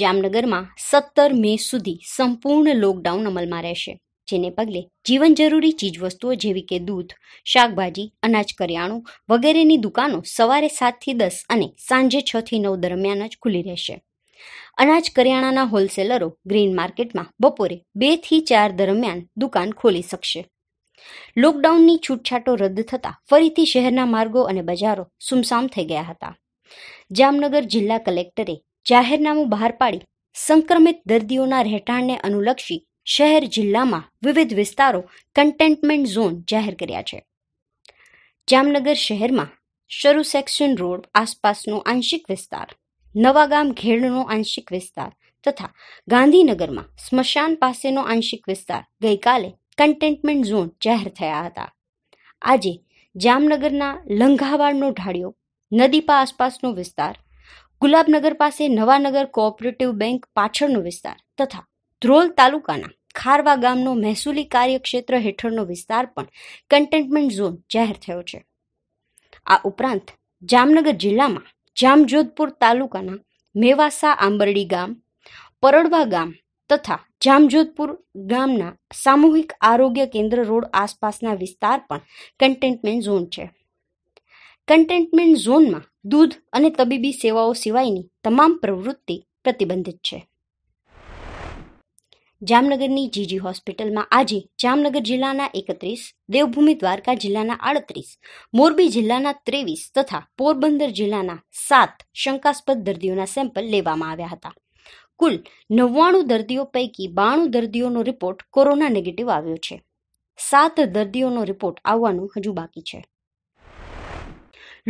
જામનગરમાં સત્તર મે સુધી સંપૂર્ણ લોકડાઉન અમલમાં રહેશે જેને પગલે જીવન જરૂરી ચીજવસ્તુઓ જેવી કે દૂધ શાકભાજી અનાજ કરિયાણું વગેરેની દુકાનો સવારે સાતથી દસ અને સાંજે છથી નવ દરમિયાન જ ખુલ્લી રહેશે અનાજ કરિયાણાના હોલસેલરો ગ્રીન માર્કેટમાં બપોરે બે થી ચાર દરમિયાન દુકાન ખોલી શકશે લોકડાઉનની છૂટછાટો રદ થતાં ફરીથી શહેરના માર્ગો અને બજારો સુમસામ થઈ ગયા હતા જામનગર જિલ્લા કલેક્ટરે જાહેરનામું બહાર પાડી સંક્રમિત દર્દીઓના રહેઠાણને અનુલક્ષી શહેર જિલ્લામાં વિવિધ વિસ્તારો કન્ટેન્ટમેન્ટ ઝોન જાહેર કર્યા છે જામનગર શહેરમાં શરૂ સેક્શન રોડ આસપાસનો આંશિક વિસ્તાર નવાગામ ઘેડનો આંશિક વિસ્તાર તથા ગાંધીનગરમાં સ્મશાન પાસેનો આંશિક વિસ્તાર ગઈકાલે કન્ટેન્ટમેન્ટ ઝોન જાહેર થયા હતા આજે જામનગરના લંઘાવાડનો ઢાળિયો નદીપા આસપાસનો વિસ્તાર ગુલાબનગર પાસે નવાનગર કોઓપરેટિવ બેંક પાછળનો વિસ્તાર તથા ધ્રોલ તાલુકાના ખારવા ગામનો મહેસૂલી કાર્યક્ષેત્ર હેઠળનો વિસ્તાર પણ કન્ટેન્ટમેન્ટ ઝોન જાહેર થયો છે આ ઉપરાંત જામનગર જિલ્લામાં જામજોધપુર તાલુકાના મેવાસા આંબરડી ગામ પરડવા ગામ તથા જામજોધપુર ગામના સામૂહિક આરોગ્ય કેન્દ્ર રોડ આસપાસના વિસ્તાર પણ કન્ટેન્ટમેન્ટ ઝોન છે કન્ટેન્ટમેન્ટ ઝોનમાં દૂધ અને તબીબી સેવાઓ સિવાયની તમામ પ્રવૃત્તિ પ્રતિબંધિત છે જામનગરની જીજી હોસ્પિટલમાં આજે જામનગર જિલ્લાના એકત્રીસ દેવભૂમિ દ્વારકા જિલ્લાના આડત્રીસ મોરબી જિલ્લાના ત્રેવીસ તથા પોરબંદર જિલ્લાના સાત શંકાસ્પદ દર્દીઓના સેમ્પલ લેવામાં આવ્યા હતા કુલ નવ્વાણું દર્દીઓ પૈકી બાણું દર્દીઓનો રિપોર્ટ કોરોના નેગેટિવ આવ્યો છે સાત દર્દીઓનો રિપોર્ટ આવવાનું હજુ બાકી છે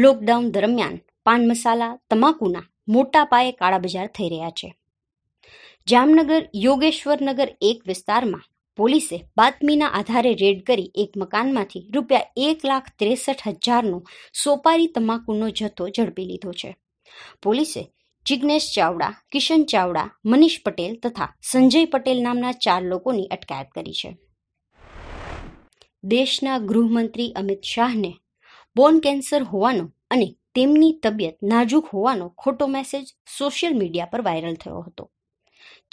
લોકડાઉન દરમિયાન પાન મસાલા તમાકુના મોટા પાયે કાળાબજાર થઈ રહ્યા છે જામનગર યોગેશ્વરનગર એક વિસ્તારમાં પોલીસે બાતમીના આધારે રેડ કરી એક મકાનમાંથી રૂપિયા એક લાખ ત્રેસઠ હજારનો સોપારી તમાકુનો જથ્થો ઝડપી લીધો છે પોલીસે જિજ્ઞેશ ચાવડા કિશન ચાવડા મનીષ પટેલ તથા સંજય પટેલ નામના ચાર લોકોની અટકાયત કરી છે દેશના ગૃહમંત્રી અમિત શાહને બોન કેન્સર હોવાનો અને તેમની તબિયત નાજુક હોવાનો ખોટો મેસેજ સોશિયલ મીડિયા પર વાયરલ થયો હતો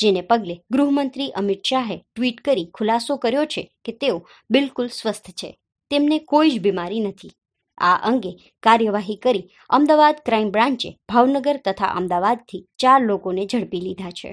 જેને પગલે ગૃહમંત્રી અમિત શાહે ટ્વીટ કરી ખુલાસો કર્યો છે કે તેઓ બિલકુલ સ્વસ્થ છે તેમને કોઈ જ બીમારી નથી આ અંગે કાર્યવાહી કરી અમદાવાદ ક્રાઇમ બ્રાન્ચે ભાવનગર તથા અમદાવાદથી ચાર લોકોને ઝડપી લીધા છે